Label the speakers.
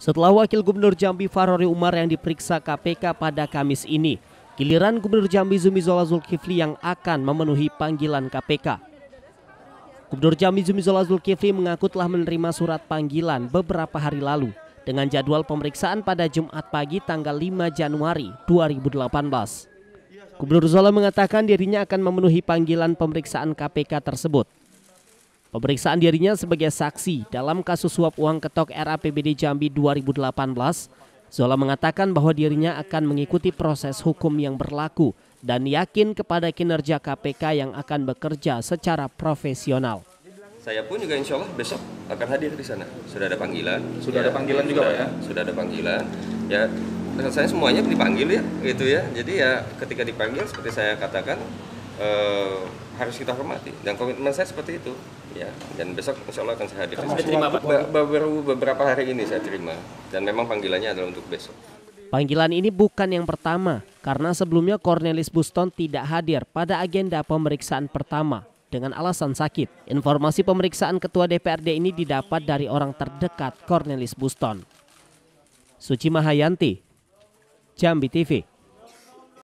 Speaker 1: Setelah Wakil Gubernur Jambi Farori Umar yang diperiksa KPK pada Kamis ini, giliran Gubernur Jambi Zumi Zola Zulkifli yang akan memenuhi panggilan KPK. Gubernur Jambi Zumi Zola Zulkifli mengaku telah menerima surat panggilan beberapa hari lalu dengan jadwal pemeriksaan pada Jumat pagi tanggal 5 Januari 2018. Gubernur Zola mengatakan dirinya akan memenuhi panggilan pemeriksaan KPK tersebut. Pemeriksaan dirinya sebagai saksi dalam kasus suap uang ketok RAPBD Jambi 2018, Zola mengatakan bahwa dirinya akan mengikuti proses hukum yang berlaku dan yakin kepada kinerja KPK yang akan bekerja secara profesional.
Speaker 2: Saya pun juga insya Allah besok akan hadir di sana. Sudah ada panggilan. Sudah ya, ada panggilan juga Pak ya? Sudah ada panggilan. Ya, saya semuanya dipanggil ya, gitu ya. Jadi ya ketika dipanggil seperti saya katakan, eh, harus kita hormati dan komitmen saya seperti itu ya dan besok insya Allah akan saya hadir terima baru beberapa hari ini saya terima dan memang panggilannya adalah untuk besok
Speaker 1: Panggilan ini bukan yang pertama, karena sebelumnya Cornelis Buston tidak hadir pada agenda pemeriksaan pertama dengan alasan sakit. Informasi pemeriksaan Ketua DPRD ini didapat dari orang terdekat Cornelis Buston. Suci Mahayanti, Jambi TV.